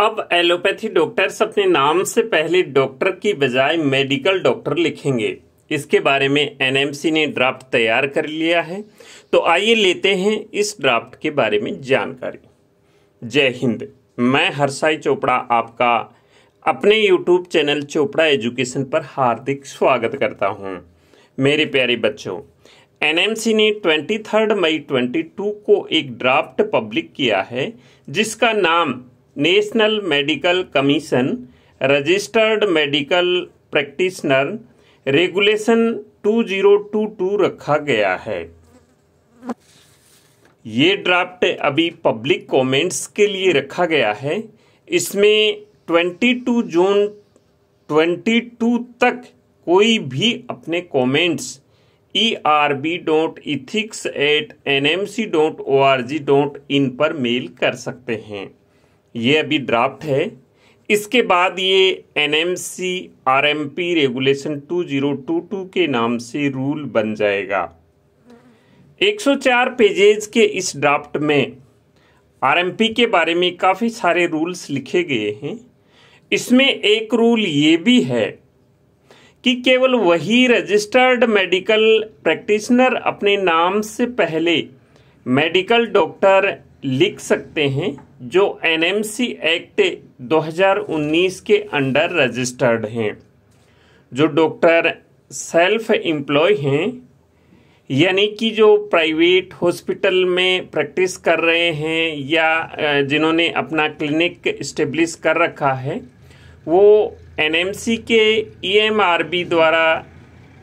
अब allopathy doctors अपने नाम से पहले डॉक्टर की बजाय मेडिकल डॉक्टर लिखेंगे इसके बारे में एनएमसी ने ड्राफ्ट तैयार कर लिया है तो आइए लेते हैं इस ड्राफ्ट के बारे में जानकारी जय हिंद मैं हरसाई चोपड़ा आपका अपने यूट्यूब चैनल चोपड़ा एजुकेशन पर हार्दिक स्वागत करता हूँ मेरे प्यारे बच्चों एनएमसी ने 23 मई 22 को एक ड्राफ्ट पब्लिक किया है जिसका नाम national medical commission registered medical practitioner regulation 2022 रखा गया है ये ड्राफ्ट अभी पब्लिक कमेंट्स के लिए रखा गया है इसमें 22 जून 22 तक कोई भी अपने comments E R B dot ethics at N M C dot O R G dot in पर मेल कर सकते हैं ये अभी ड्राफ्ट है इसके बाद ये N M C R M P regulation two zero two two के नाम से रूल बन जाएगा 104 पेजेज के इस ड्राफ्ट में आर एम पी के बारे में काफ़ी सारे रूल्स लिखे गए हैं इसमें एक रूल ये भी है कि केवल वही रजिस्टर्ड मेडिकल प्रैक्टिशनर अपने नाम से पहले मेडिकल डॉक्टर लिख सकते हैं जो एनएमसी एक्ट 2019 के अंडर रजिस्टर्ड हैं जो डॉक्टर सेल्फ एम्प्लॉय हैं यानी कि जो प्राइवेट हॉस्पिटल में प्रैक्टिस कर रहे हैं या जिन्होंने अपना क्लिनिक इस्टेब्लिश कर रखा है वो एनएमसी के ईएमआरबी e द्वारा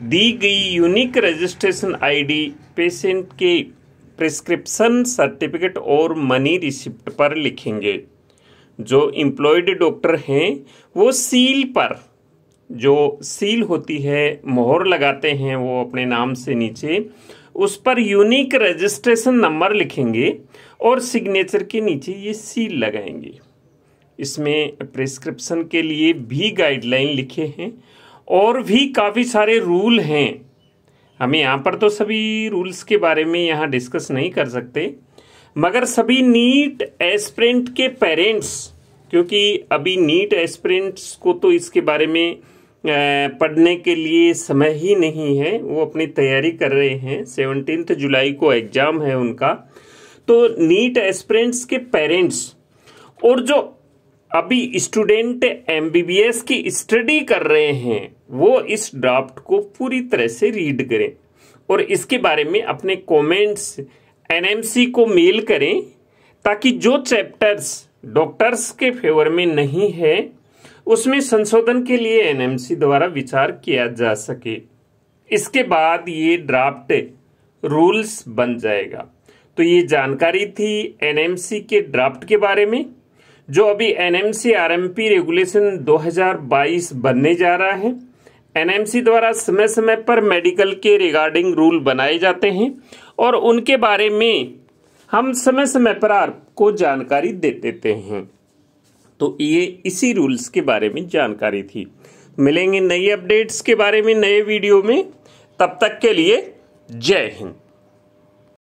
दी गई यूनिक रजिस्ट्रेशन आईडी पेशेंट के प्रिस्क्रिप्शन सर्टिफिकेट और मनी रिसिप्ट पर लिखेंगे जो एम्प्लॉयड डॉक्टर हैं वो सील पर जो सील होती है मोहर लगाते हैं वो अपने नाम से नीचे उस पर यूनिक रजिस्ट्रेशन नंबर लिखेंगे और सिग्नेचर के नीचे ये सील लगाएंगे इसमें प्रिस्क्रिप्शन के लिए भी गाइडलाइन लिखे हैं और भी काफ़ी सारे रूल हैं हम यहाँ पर तो सभी रूल्स के बारे में यहाँ डिस्कस नहीं कर सकते मगर सभी नीट एस्प्रेंट के पेरेंट्स क्योंकि अभी नीट एस्प्रेंट्स को तो इसके बारे में पढ़ने के लिए समय ही नहीं है वो अपनी तैयारी कर रहे हैं सेवनटीन जुलाई को एग्ज़ाम है उनका तो नीट एस्प्रेंट्स के पेरेंट्स और जो अभी स्टूडेंट एमबीबीएस की स्टडी कर रहे हैं वो इस ड्राफ्ट को पूरी तरह से रीड करें और इसके बारे में अपने कमेंट्स एनएमसी को मेल करें ताकि जो चैप्टर्स डॉक्टर्स के फेवर में नहीं है उसमें संशोधन के लिए एनएमसी द्वारा विचार किया जा सके इसके बाद ये ड्राफ्ट रूल्स बन जाएगा तो ये जानकारी थी एनएमसी के ड्राफ्ट के बारे में जो अभी एनएमसी आरएमपी रेगुलेशन 2022 बनने जा रहा है एनएमसी द्वारा समय समय पर मेडिकल के रिगार्डिंग रूल बनाए जाते हैं और उनके बारे में हम समय समय पर आपको जानकारी दे देते हैं तो ये इसी रूल्स के बारे में जानकारी थी मिलेंगे नई अपडेट्स के बारे में नए वीडियो में तब तक के लिए जय हिंद